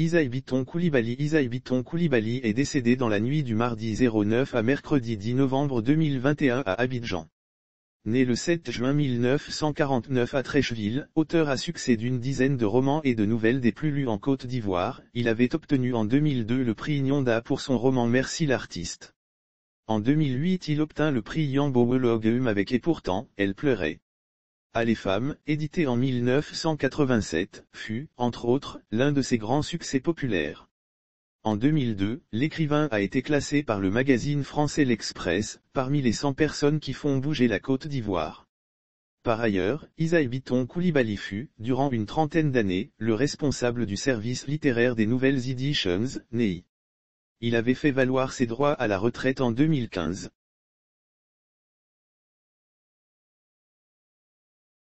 Isaïe Biton Koulibaly Isaïe Biton Koulibaly est décédé dans la nuit du mardi 09 à mercredi 10 novembre 2021 à Abidjan. Né le 7 juin 1949 à Trècheville, auteur à succès d'une dizaine de romans et de nouvelles des plus lus en Côte d'Ivoire, il avait obtenu en 2002 le prix Nyonda pour son roman Merci l'artiste. En 2008 il obtint le prix Yambo Wologum avec Et pourtant, elle pleurait. À les femmes, édité en 1987, fut, entre autres, l'un de ses grands succès populaires. En 2002, l'écrivain a été classé par le magazine français L'Express, parmi les 100 personnes qui font bouger la Côte d'Ivoire. Par ailleurs, Isaïe Biton Koulibaly fut, durant une trentaine d'années, le responsable du service littéraire des Nouvelles Editions, NEI. Il avait fait valoir ses droits à la retraite en 2015.